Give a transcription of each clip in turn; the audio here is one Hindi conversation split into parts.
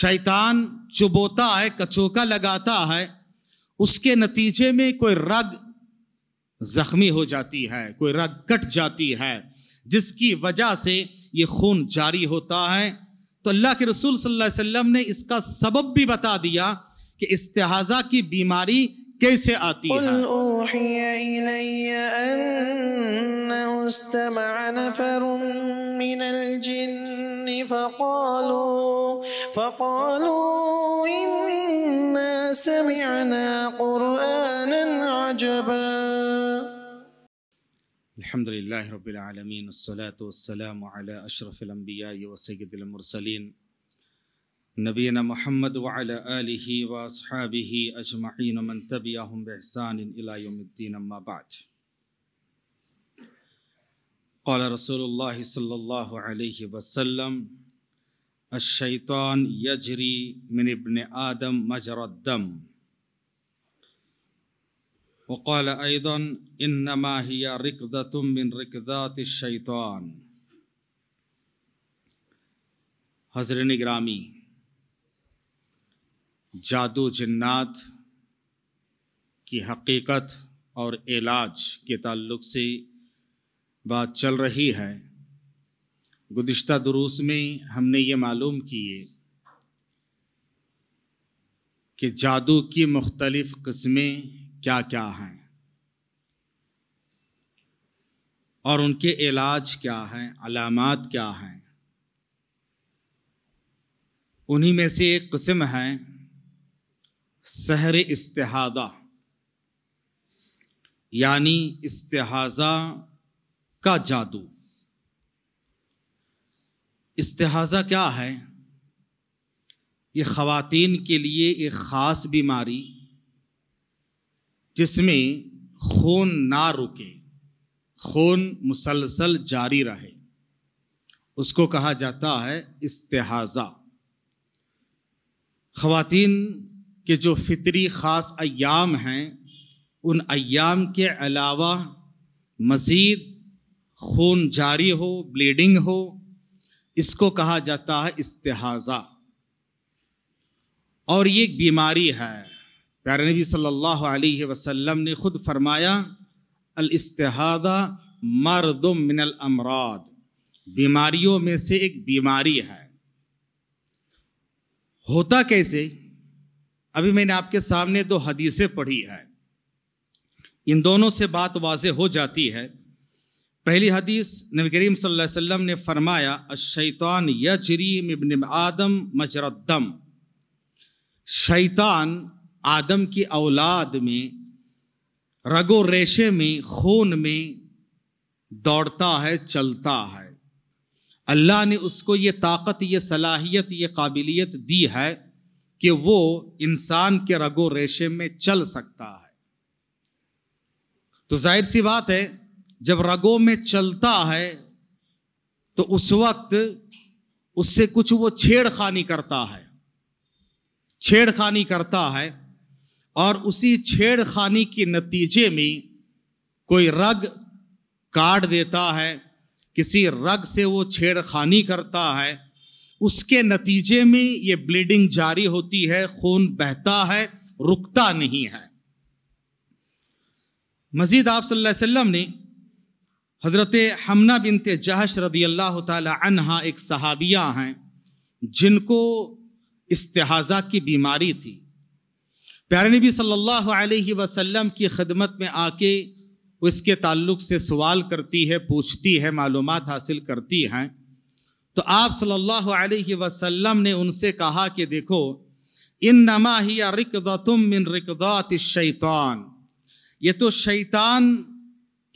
शैतान चुबोता है कचोका लगाता है उसके नतीजे में कोई रग जख्मी हो जाती है कोई रग कट जाती है जिसकी वजह से ये खून जारी होता है तो अल्लाह के रसूल सल्लल्लाहु अलैहि वसल्लम ने इसका सबब भी बता दिया कि इस्तेहाजा की बीमारी कैसे आती है الجن فقالوا فقالوا إنا سمعنا قرآنا عجبا الحمد لله رب العالمين الصلاة والسلام على أشرف الأنبياء وسيد المرسلين نبينا محمد وعلى آله وأصحابه أجمعين من تبعهم بإحسان إلى يوم الدين أما بعد قال رسول الله صلى الله عليه وسلم الشيطان يجري من ابن آدم مجرى الدم وقال أيضا إنما هي ركضة من ركضات الشيطان हजरन ग्रामी जादू जन्नात की हकीकत और इलाज के ताल्लुक से बात चल रही है गुज्त दुरूस में हमने ये मालूम किए कि जादू की मुख्तलिफ़ किस्में क्या क्या हैं और उनके इलाज क्या हैं अलामत क्या हैं उन्हीं में से एक किस्म है सहर इस्तेहादा यानी इस्तेहाजा का जादू इस्तेहाजा क्या है ये ख़वातीन के लिए एक ख़ास बीमारी जिसमें खून ना रुके खून मुसलसल जारी रहे उसको कहा जाता है इस्तेहाज़ा ख़वातीन के जो फितरी ख़ास अयाम हैं उन अयाम के अलावा मज़ीद खून जारी हो ब्लीडिंग हो इसको कहा जाता है इस्तेहाजा और ये एक बीमारी है प्यारे नबी सल्लल्लाहु अलैहि वसल्लम ने खुद फरमाया अल इस्तेहाजा मरदम मिनल अमराद बीमारियों में से एक बीमारी है होता कैसे अभी मैंने आपके सामने दो हदीसें पढ़ी है इन दोनों से बात वाजे हो जाती है पहली हदीस नबी करीम सल्लल्लाहु अलैहि वसल्लम ने फरमाया शैतान यजरीम इब्न आदम मजरदम शैतान आदम की औलाद में रगो रेशे में खून में दौड़ता है चलता है अल्लाह ने उसको ये ताकत ये सलाहियत ये काबिलियत दी है कि वो इंसान के रगो रेशे में चल सकता है तो जाहिर सी बात है जब रगों में चलता है तो उस वक्त उससे कुछ वो छेड़खानी करता है छेड़खानी करता है और उसी छेड़खानी के नतीजे में कोई रग काट देता है किसी रग से वो छेड़खानी करता है उसके नतीजे में ये ब्लीडिंग जारी होती है खून बहता है रुकता नहीं है मजीद आप सल्लल्लाहु अलैहि वसल्लम ने हज़रत हमना बिनते जहश रदी अल्लाह तहा एक सहाबिया हैं जिनको इस्तेहाजा की बीमारी थी प्यारे नबी सल्लल्लाहु अलैहि वसल्लम की खदमत में आके उसके ताल्लुक से सवाल करती है पूछती है मालूम हासिल करती हैं तो आप सल्लल्लाहु अलैहि वसल्लम ने उनसे कहा कि देखो इन नमा ही रिकदा तुम मिन रिकदात शैतान ये तो शैतान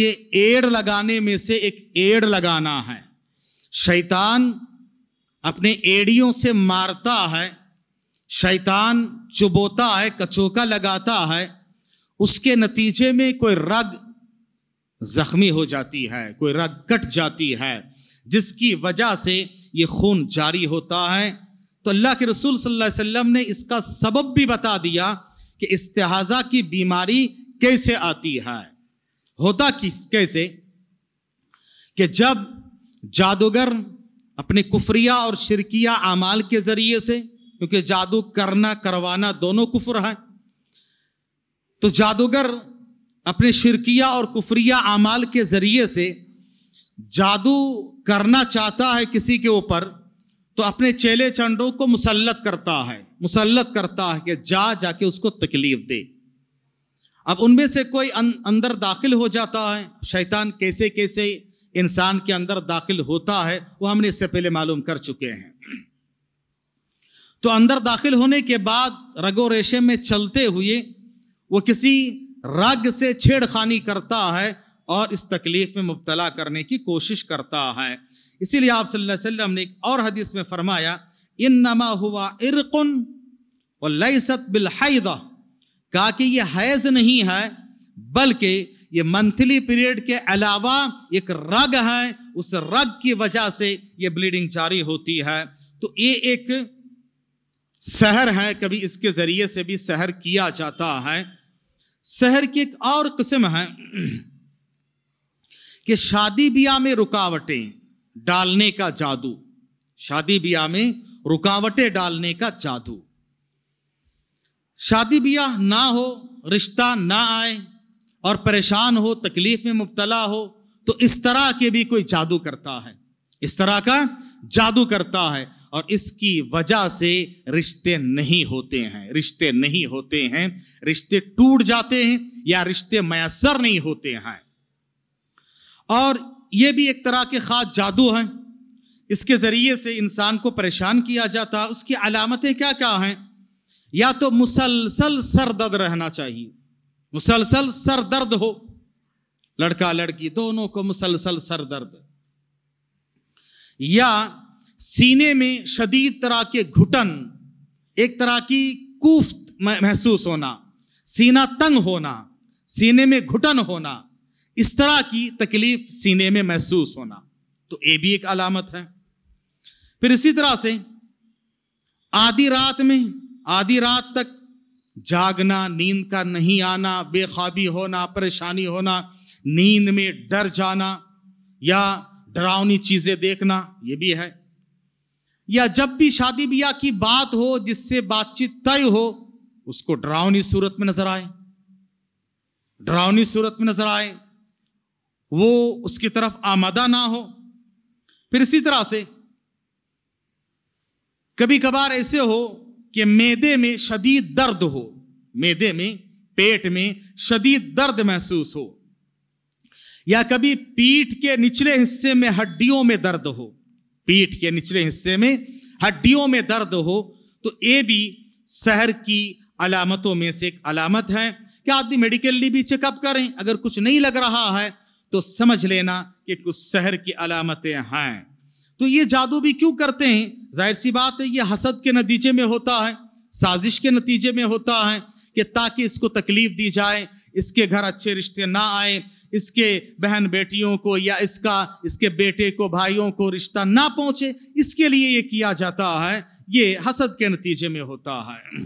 कि एड़ लगाने में से एक एड़ लगाना है शैतान अपने एड़ियों से मारता है शैतान चुबोता है कचोका लगाता है उसके नतीजे में कोई रग जख्मी हो जाती है कोई रग कट जाती है जिसकी वजह से ये खून जारी होता है तो अल्लाह के रसूल सल्लल्लाहु अलैहि वसल्लम ने इसका सबब भी बता दिया कि इस्तेहाजा की बीमारी कैसे आती है होता किस कैसे कि जब जादूगर अपने कुफरिया और शिरकिया अमाल के जरिए से क्योंकि जादू करना करवाना दोनों कुफर है तो जादूगर अपने शिरकिया और कुफरिया अमाल के जरिए से जादू करना चाहता है किसी के ऊपर तो अपने चेले चंडों को मुसलत करता है मुसलत करता है कि जा जाके उसको तकलीफ दे अब उनमें से कोई अं, अंदर दाखिल हो जाता है शैतान कैसे कैसे इंसान के अंदर दाखिल होता है वो हमने इससे पहले मालूम कर चुके हैं तो अंदर दाखिल होने के बाद रगो रेशे में चलते हुए वो किसी रग से छेड़खानी करता है और इस तकलीफ में मुबतला करने की कोशिश करता है इसीलिए आप सल्लल्लाहु अलैहि वसल्लम ने एक और हदीस में फरमाया इन नमा हुआ इरकुन और लईसत बिलहदा कहा कि ये हैज नहीं है बल्कि ये मंथली पीरियड के अलावा एक रग है उस रग की वजह से ये ब्लीडिंग जारी होती है तो ये एक शहर है कभी इसके जरिए से भी शहर किया जाता है शहर की एक और किस्म है कि शादी ब्याह में रुकावटें डालने का जादू शादी ब्याह में रुकावटें डालने का जादू शादी ब्याह ना हो रिश्ता ना आए और परेशान हो तकलीफ में मुबतला हो तो इस तरह के भी कोई जादू करता है इस तरह का जादू करता है और इसकी वजह से रिश्ते नहीं होते हैं रिश्ते नहीं होते हैं रिश्ते टूट जाते हैं या रिश्ते मैसर नहीं होते हैं और यह भी एक तरह के खास जादू हैं इसके जरिए से इंसान को परेशान किया जाता है उसकी अलामतें क्या क्या हैं या तो मुसलसल सर दर्द रहना चाहिए मुसलसल सर दर्द हो लड़का लड़की दोनों को मुसलसल सर दर्द या सीने में शदीद तरह के घुटन एक तरह की कुफ्त महसूस होना सीना तंग होना सीने में घुटन होना इस तरह की तकलीफ सीने में महसूस होना तो ये भी एक अलामत है फिर इसी तरह से आधी रात में आधी रात तक जागना नींद का नहीं आना बेखाबी होना परेशानी होना नींद में डर जाना या डरावनी चीजें देखना ये भी है या जब भी शादी ब्याह की बात हो जिससे बातचीत तय हो उसको डरावनी सूरत में नजर आए डरावनी सूरत में नजर आए वो उसकी तरफ आमदा ना हो फिर इसी तरह से कभी कभार ऐसे हो कि मेदे में शदीद दर्द हो मेदे में पेट में शदीद दर्द महसूस हो या कभी पीठ के निचले हिस्से में हड्डियों में दर्द हो पीठ के निचले हिस्से में हड्डियों में दर्द हो तो ये भी शहर की अलामतों में से एक अलामत है कि आदमी मेडिकली भी चेकअप करें अगर कुछ नहीं लग रहा है तो समझ लेना कि कुछ शहर की अलामतें हैं तो ये जादू भी क्यों करते हैं जाहिर सी बात है ये हसद के नतीजे में होता है साजिश के नतीजे में होता है कि ताकि इसको तकलीफ दी जाए इसके घर अच्छे रिश्ते ना आए इसके बहन बेटियों को या इसका इसके बेटे को भाइयों को रिश्ता ना पहुंचे इसके लिए ये किया जाता है ये हसद के नतीजे में होता है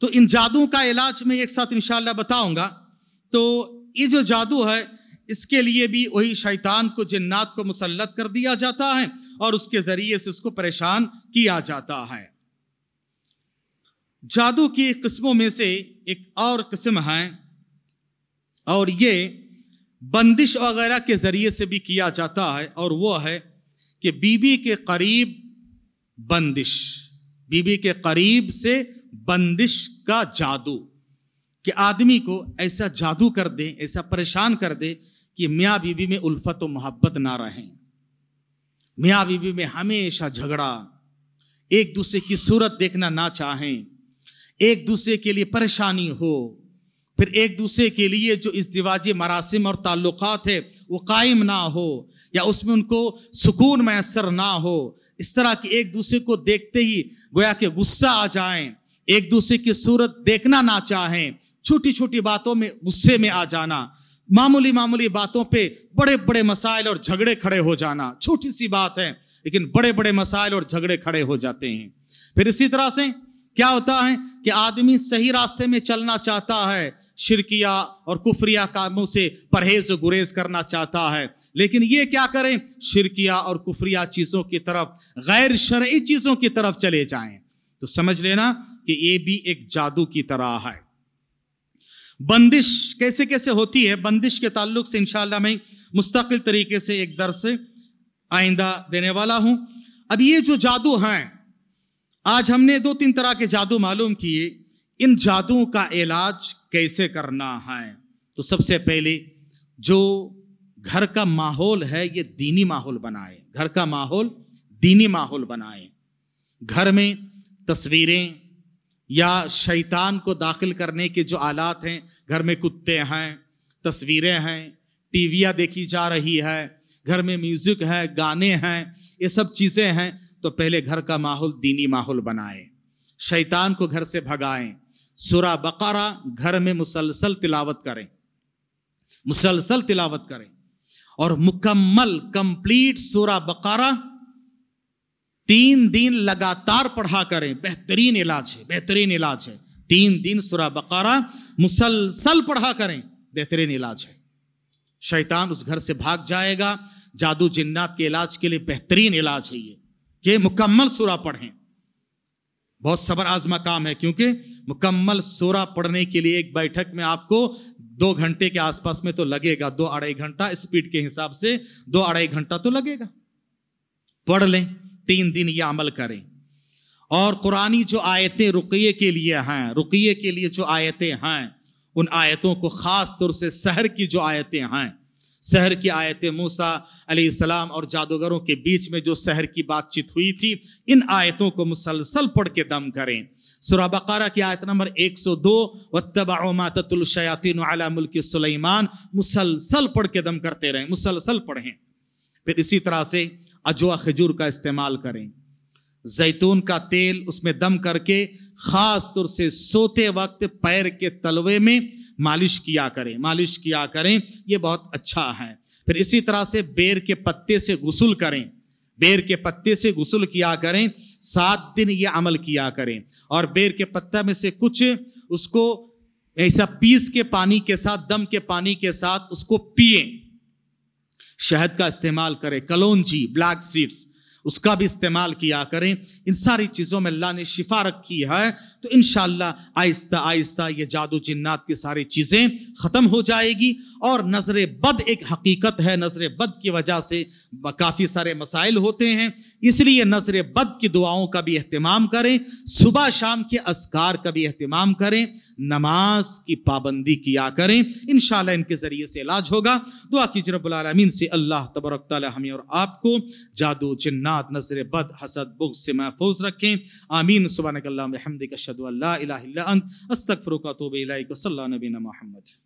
तो इन जादू का इलाज मैं एक साथ इंशाल्लाह बताऊंगा तो ये जो जादू है इसके लिए भी वही शैतान को जिन्नात को मुसलत कर दिया जाता है और उसके जरिए से उसको परेशान किया जाता है जादू की किस्मों में से एक और किस्म है और ये बंदिश वगैरह के जरिए से भी किया जाता है और वो है कि बीबी के करीब बंदिश बीबी के करीब से बंदिश का जादू कि आदमी को ऐसा जादू कर दे ऐसा परेशान कर दे कि मियाँ बीबी में उल्फत और मोहब्बत ना रहें मियाँ बीबी में हमेशा झगड़ा एक दूसरे की सूरत देखना ना चाहें एक दूसरे के लिए परेशानी हो फिर एक दूसरे के लिए जो इस दिवाजी मरासिम और ताल्लुक है वो कायम ना हो या उसमें उनको सुकून मैसर ना हो इस तरह की एक दूसरे को देखते ही गोया के गुस्सा आ जाए एक दूसरे की सूरत देखना ना चाहें छोटी छोटी बातों में गुस्से में आ जाना मामूली मामूली बातों पे बड़े बड़े मसाइल और झगड़े खड़े हो जाना छोटी सी बात है लेकिन बड़े बड़े मसाइल और झगड़े खड़े हो जाते हैं फिर इसी तरह से क्या होता है कि आदमी सही रास्ते में चलना चाहता है शिरकिया और कुफरिया कामों से परहेज गुरेज करना चाहता है लेकिन ये क्या करें शिरकिया और कुफरिया चीज़ों की तरफ गैर शर्य चीज़ों की तरफ चले जाएं तो समझ लेना कि ये भी एक जादू की तरह है बंदिश कैसे कैसे होती है बंदिश के ताल्लुक से इंशाल्लाह मैं मुस्तकिल तरीके से एक दर से आइंदा देने वाला हूं अब ये जो जादू हैं आज हमने दो तीन तरह के जादू मालूम किए इन जादुओं का इलाज कैसे करना है तो सबसे पहले जो घर का माहौल है ये दीनी माहौल बनाए घर का माहौल दीनी माहौल बनाए घर में तस्वीरें या शैतान को दाखिल करने के जो आलात हैं घर में कुत्ते हैं तस्वीरें हैं टीवियाँ देखी जा रही है घर में म्यूजिक है गाने हैं ये सब चीज़ें हैं तो पहले घर का माहौल दीनी माहौल बनाएं शैतान को घर से भगाएं सुरा बकारा घर में मुसलसल तिलावत करें मुसलसल तिलावत करें और मुकम्मल कंप्लीट सुरा बकारा तीन दिन लगातार पढ़ा करें बेहतरीन इलाज है बेहतरीन इलाज है तीन दिन सुरा बकारा मुसलसल पढ़ा करें बेहतरीन इलाज है शैतान उस घर से भाग जाएगा जादू जिन्नात के इलाज के लिए बेहतरीन इलाज है ये कि मुकम्मल सुरा पढ़ें बहुत सबर आजमा काम है क्योंकि मुकम्मल सोरा पढ़ने के लिए एक बैठक में आपको दो घंटे के आसपास में तो लगेगा दो अढ़ाई घंटा स्पीड के हिसाब से दो अढ़ाई घंटा तो लगेगा पढ़ लें तीन दिन ये अमल करें और कुरानी जो आयतें रुकिए के लिए हैं रुकिए के लिए जो आयतें हैं उन आयतों को ख़ास तौर से शहर की जो आयतें हैं शहर की आयतें मूसा सलाम और जादूगरों के बीच में जो शहर की बातचीत हुई थी इन आयतों को मुसलसल पढ़ के दम करें सुरा बकारा की आयत नंबर 102 सौ दो वत्तबातुलशयातिन अला मुल्क सुलेमान मुसलसल पढ़ के दम करते रहें मुसलसल पढ़ें फिर इसी तरह से अजवा खजूर का इस्तेमाल करें जैतून का तेल उसमें दम करके खास तौर से सोते वक्त पैर के तलवे में मालिश किया करें मालिश किया करें यह बहुत अच्छा है फिर इसी तरह से बेर के पत्ते से गुसल करें बेर के पत्ते से गुसल किया करें सात दिन यह अमल किया करें और बेर के पत्ता में से कुछ उसको ऐसा पीस के पानी के साथ दम के पानी के साथ उसको पिए शहद का इस्तेमाल करें कलोंजी ब्लैक सीड्स उसका भी इस्तेमाल किया करें इन सारी चीज़ों में अल्लाह ने शिफा रखी है तो इन आहिस्ता आहिस्ता ये जादू जिन्नात की सारी चीज़ें ख़त्म हो जाएगी और नज़र बद एक हकीकत है नज़र बद की वजह से काफ़ी सारे मसाइल होते हैं इसलिए नजर बद की दुआओं का भी अहतमाम करें सुबह शाम के असकार का भी अहतमाम करें नमाज की पाबंदी किया करें इन इनके ज़रिए से इलाज होगा दुआ कीजिए रबालमीन से अल्लाह तबरक हमें और आपको जादू जन्नात नजर बद हसद बुग से महफूज रखें आमीन सुबह नबी महमद